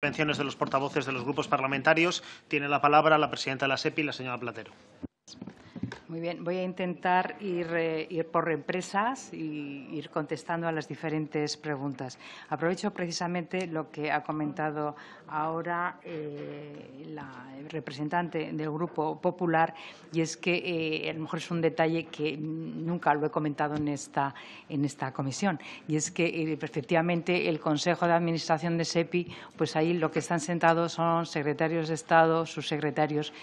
intervenciones de los portavoces de los grupos parlamentarios. Tiene la palabra la presidenta de la SEPI, la señora Platero. Muy bien, voy a intentar eh, ir, por empresas y ir contestando a las diferentes preguntas. Aprovecho precisamente lo que ha comentado ahora eh, la representante del Grupo Popular y es que eh, a lo mejor es un detalle que nunca lo he comentado en esta, en esta comisión y es que eh, efectivamente el Consejo de Administración de SEPI, pues ahí lo que están sentados son secretarios de Estado, subsecretarios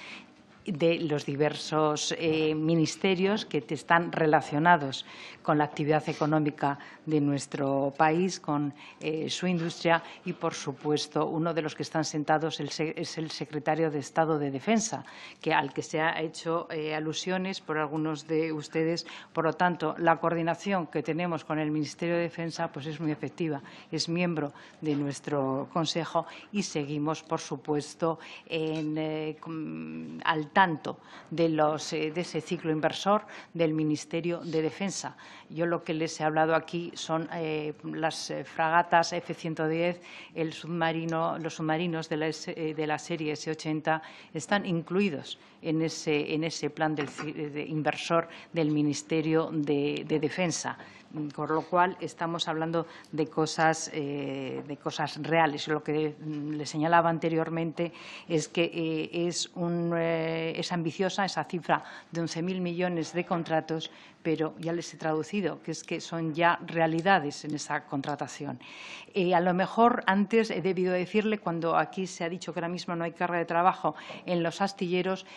de los diversos eh, ministerios que están relacionados con la actividad económica de nuestro país, con eh, su industria y, por supuesto, uno de los que están sentados es el secretario de Estado de Defensa, que, al que se ha hecho eh, alusiones por algunos de ustedes. Por lo tanto, la coordinación que tenemos con el Ministerio de Defensa pues es muy efectiva. Es miembro de nuestro Consejo y seguimos, por supuesto, en, al tanto de, eh, de ese ciclo inversor del Ministerio de Defensa. Yo lo que les he hablado aquí son eh, las eh, fragatas F-110, los submarinos de la, serie S-80 están incluidos en ese, plan de inversor del Ministerio de Defensa con lo cual estamos hablando de cosas, eh, de cosas reales. Lo que le señalaba anteriormente es que eh, es, un, eh, es ambiciosa esa cifra de 11.000 millones de contratos, pero ya les he traducido, que es que son ya realidades en esa contratación. a lo mejor antes he debido decirle, cuando aquí se ha dicho que ahora mismo no hay carga de trabajo en los astilleros,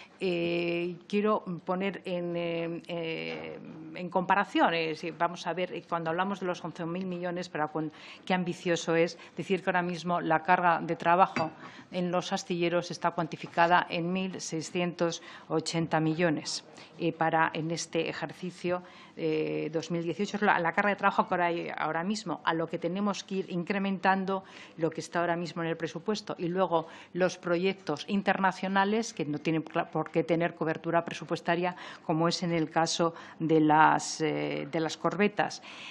quiero poner en, en comparación, vamos a cuando hablamos de los 11.000 millones, para qué ambicioso es decir que ahora mismo la carga de trabajo en los astilleros está cuantificada en 1.680 millones para en este ejercicio 2018. Eh, la, carga de trabajo que ahora hay ahora mismo, a lo que tenemos que ir incrementando lo que está ahora mismo en el presupuesto. Y luego los proyectos internacionales que no tienen por qué tener cobertura presupuestaria, como es en el caso de las, eh, de las corbetas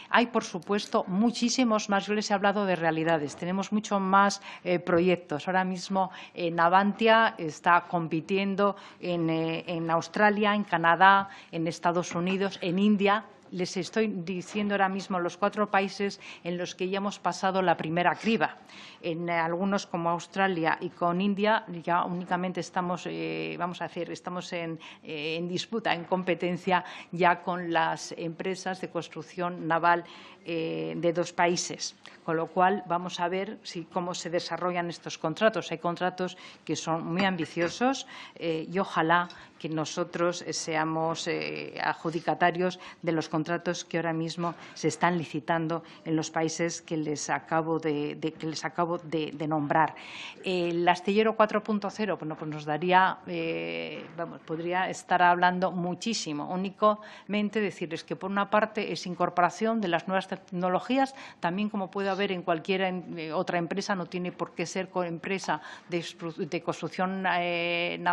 hay, por supuesto, muchísimos más. Yo les he hablado de realidades. Tenemos muchos más eh, proyectos. Ahora mismo eh, Navantia está compitiendo en, eh, en Australia, en Canadá, en Estados Unidos, en India les estoy diciendo ahora mismo los cuatro países en los que ya hemos pasado la primera criba. En algunos como Australia y con India ya únicamente estamos, eh, vamos a decir, estamos eh, en, disputa, en competencia ya con las empresas de construcción naval eh, de dos países. Con lo cual vamos a ver si, cómo se desarrollan estos contratos. Hay contratos que son muy ambiciosos y ojalá que nosotros eh, seamos eh, adjudicatarios de los contratos que ahora mismo se están licitando en los países que les acabo de, que les acabo de, nombrar. el astillero 4.0 bueno, pues nos daría, eh, vamos, podría estar hablando muchísimo, únicamente decirles que por una parte es incorporación de las nuevas tecnologías, también como puede haber en cualquier otra empresa, no tiene por qué ser empresa de, de construcción em,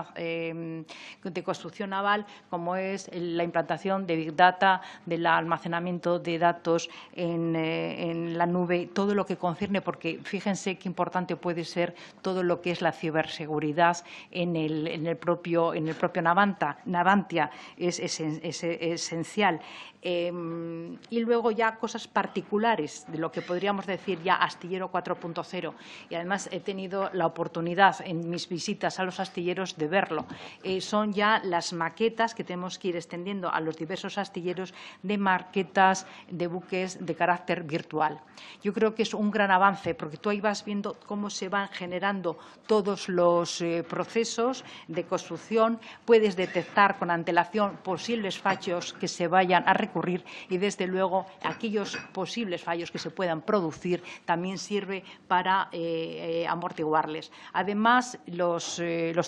de construcción naval, como es la implantación de Big Data, del almacenamiento de datos eh, en, la nube, todo lo que concierne, porque fíjense qué importante puede ser todo lo que es la ciberseguridad en el, en el propio, en el propio Navanta, Navantia, es, es, esencial. Em, y luego ya cosas particulares de lo que podríamos decir ya astillero 4.0. Y además he tenido la oportunidad en mis visitas a los astilleros de verlo. Eh, son ya las maquetas que tenemos que ir extendiendo a los diversos astilleros de maquetas de buques de carácter virtual. Yo creo que es un gran avance porque tú ahí vas viendo cómo se van generando todos los eh, procesos de construcción, puedes detectar con antelación posibles fallos que se vayan a recurrir y, desde luego, aquellos posibles fallos que se puedan producir también sirve para eh, eh, amortiguarles. Además, los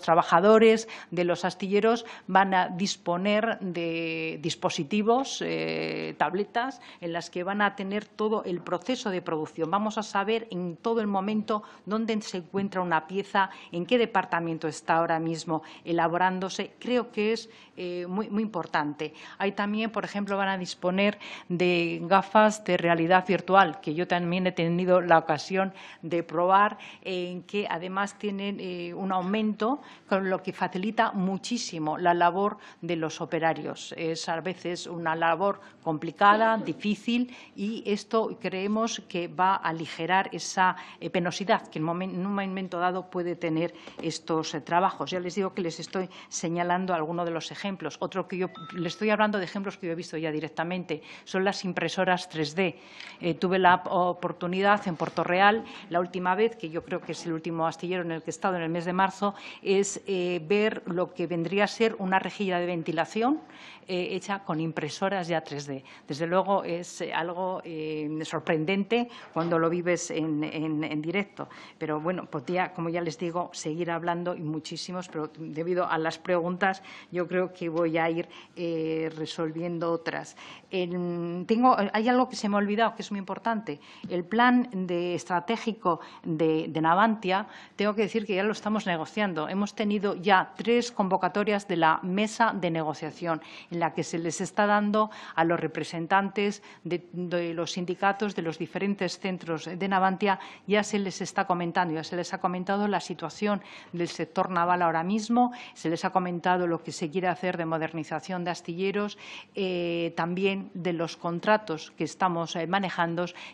trabajadores de los astilleros van a disponer de dispositivos, eh, tabletas, en las que van a tener todo el proceso de producción. Vamos a saber en todo el momento dónde se encuentra una pieza, en qué departamento está ahora mismo elaborándose. Creo que es eh, muy, importante. Hay también, por ejemplo, van a disponer de gafas de realidad virtual, que yo también he tenido la ocasión de probar, en que además tienen eh, un aumento, con lo que facilita muchísimo la labor de los operarios. Es a veces una labor complicada, difícil y esto creemos que va a aligerar esa eh, penosidad que en un momento dado puede tener estos eh, trabajos. Ya les digo que les estoy señalando algunos de los ejemplos. Otro que yo les estoy hablando de ejemplos que yo he visto ya directamente son las impresoras 3D. Eh, tuve la oportunidad en Puerto Real la última vez, que yo creo que es el último astillero en el que he estado en el mes de marzo, es ver lo que vendría ser una rejilla de ventilación eh, hecha con impresoras ya 3D. Desde luego es eh, algo eh, sorprendente cuando lo vives en, en, directo, pero bueno, podría, como ya les digo, seguir hablando y muchísimos, pero debido a las preguntas yo creo que voy a ir resolviendo otras. tengo, hay algo que se me ha olvidado que es muy importante. El plan de estratégico de Navantia, tengo que decir que ya lo estamos negociando. Hemos tenido ya tres convocatorias de la mesa de negociación, en la que se les está dando a los representantes de, los sindicatos de los diferentes centros de Navantia, ya se les está comentando, ya se les ha comentado la situación del sector naval ahora mismo, se les ha comentado lo que se quiere hacer de modernización de astilleros, eh, también de los contratos que estamos eh, manejando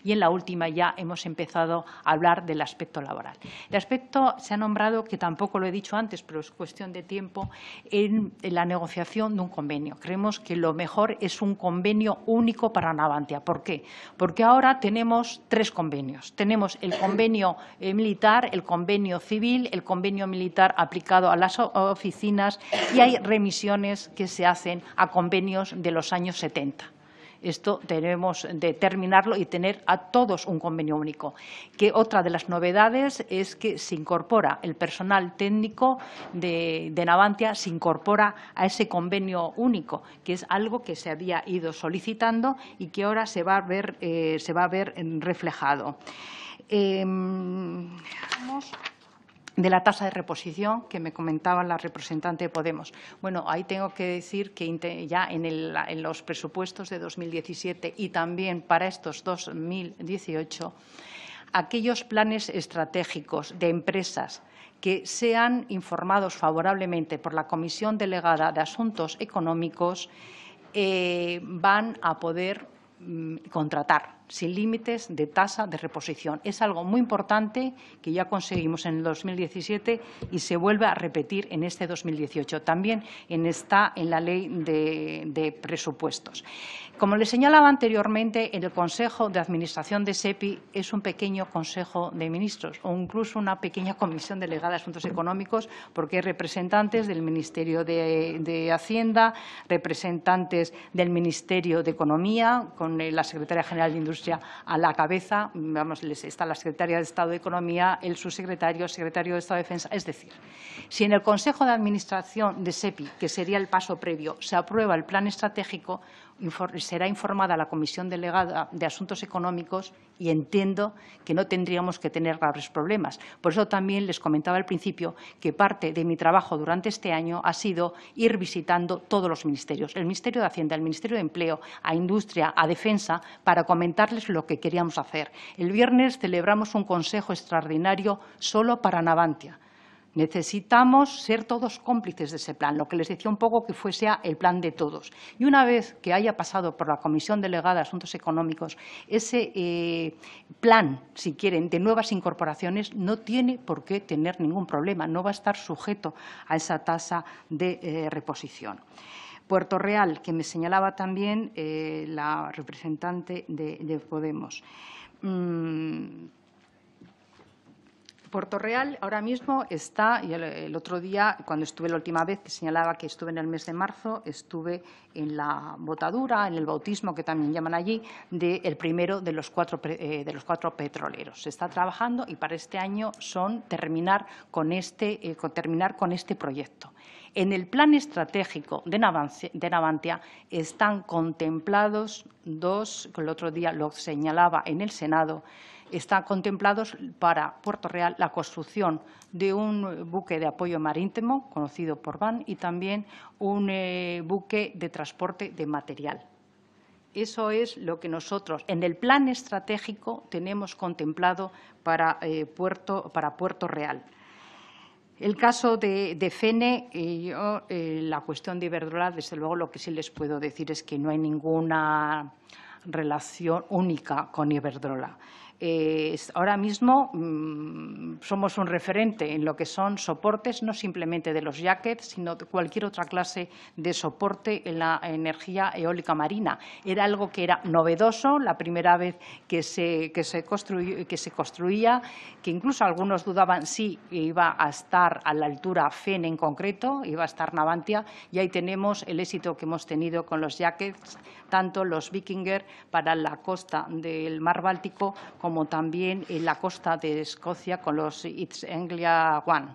y en la última ya hemos empezado a hablar del aspecto laboral. El aspecto se ha nombrado, que tampoco lo he dicho antes, pero es cuestión de tiempo, en la negociación de un convenio. Creemos que lo mejor es un convenio único para Navantia. ¿Por qué? Porque ahora tenemos tres convenios. Tenemos el convenio eh, militar, el convenio civil, el convenio militar aplicado a las oficinas y hay remisiones que se hacen a convenios de los años 70. Esto tenemos de terminarlo y tener a todos un convenio único. Que otra de las novedades es que se incorpora el personal técnico de, Navantia, se incorpora a ese convenio único, que es algo que se había ido solicitando y que ahora se va a ver, eh, se va a ver reflejado. Em, de la tasa de reposición que me comentaba la representante de Podemos. Bueno, ahí tengo que decir que ya en, los presupuestos de 2017 y también para estos 2018, aquellos planes estratégicos de empresas que sean informados favorablemente por la Comisión Delegada de Asuntos Económicos eh, van a poder mm, contratar sin límites de tasa de reposición. Es algo muy importante que ya conseguimos en el 2017 y se vuelve a repetir en este 2018. También está en la ley de, presupuestos. Como le señalaba anteriormente, el Consejo de Administración de SEPI es un pequeño Consejo de Ministros o incluso una pequeña Comisión Delegada de Asuntos Económicos porque hay representantes del Ministerio de, de Hacienda, representantes del Ministerio de Economía, con eh, la Secretaria General de Industria a la cabeza, vamos, está la secretaria de Estado de Economía, el subsecretario, secretario de Estado de Defensa. Es decir, si en el Consejo de Administración de SEPI, que sería el paso previo, se aprueba el plan estratégico, será informada la Comisión Delegada de Asuntos Económicos y entiendo que no tendríamos que tener graves problemas. Por eso también les comentaba al principio que parte de mi trabajo durante este año ha sido ir visitando todos los ministerios, el Ministerio de Hacienda, el Ministerio de Empleo, a Industria, a Defensa, para comentarles lo que queríamos hacer. El viernes celebramos un consejo extraordinario solo para Navantia. Necesitamos ser todos cómplices de ese plan, lo que les decía un poco que fuese el plan de todos. Y una vez que haya pasado por la Comisión Delegada de Asuntos Económicos, ese eh, plan, si quieren, de nuevas incorporaciones no tiene por qué tener ningún problema, no va a estar sujeto a esa tasa de eh, reposición. Puerto Real, que me señalaba también eh, la representante de, Podemos. Mm, Puerto Real ahora mismo está, y el, otro día, cuando estuve la última vez, que señalaba que estuve en el mes de marzo, estuve en la botadura, en el bautismo, que también llaman allí, del primero de los, cuatro, eh, de los cuatro petroleros. Se está trabajando y para este año son terminar con este, eh, terminar con este proyecto. En el plan estratégico de Navantia, de Navantia están contemplados dos, que el otro día lo señalaba en el Senado, están contemplados para Puerto Real la construcción de un eh, buque de apoyo marítimo, conocido por VAN, y también un eh, buque de transporte de material. Eso es lo que nosotros en el plan estratégico tenemos contemplado para, eh, Puerto, para Puerto Real. El caso de, FENE, yo, la cuestión de Iberdrola, desde luego lo que sí les puedo decir es que no hay ninguna relación única con Iberdrola. Eh, ahora mismo mm, somos un referente en lo que son soportes, no simplemente de los jackets, sino de cualquier otra clase de soporte en la energía eólica marina. Era algo que era novedoso, la primera vez que se, se, construía, que incluso algunos dudaban si iba a estar a la altura FEN en concreto, iba a estar Navantia, y ahí tenemos el éxito que hemos tenido con los jackets, tanto los Vikinger para la costa del mar Báltico como como también en la costa de Escocia con los It's Anglia One.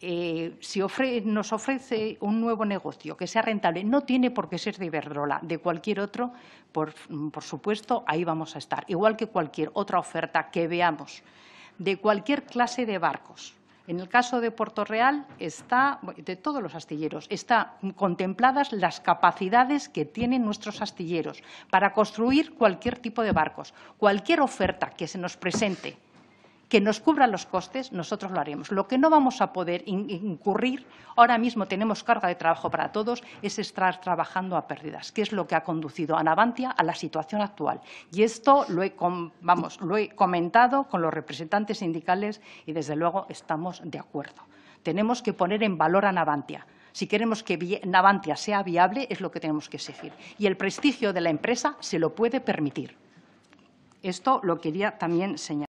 Eh, si nos ofrece un nuevo negocio que sea rentable, no tiene por qué ser de Iberdrola, de cualquier otro, por mm, supuesto, ahí vamos a estar. Igual que cualquier otra oferta que veamos de cualquier clase de barcos, en el caso de Puerto Real, está, de todos los astilleros, están contempladas las capacidades que tienen nuestros astilleros para construir cualquier tipo de barcos. Cualquier oferta que se nos presente que nos cubran los costes, nosotros lo haremos. Lo que no vamos a poder incurrir, ahora mismo tenemos carga de trabajo para todos, es estar trabajando a pérdidas, que es lo que ha conducido a Navantia a la situación actual. Y esto lo he, lo he comentado con los representantes sindicales y, desde luego, estamos de acuerdo. Tenemos que poner en valor a Navantia. Si queremos que Navantia sea viable, es lo que tenemos que exigir. Y el prestigio de la empresa se lo puede permitir. Esto lo quería también señalar.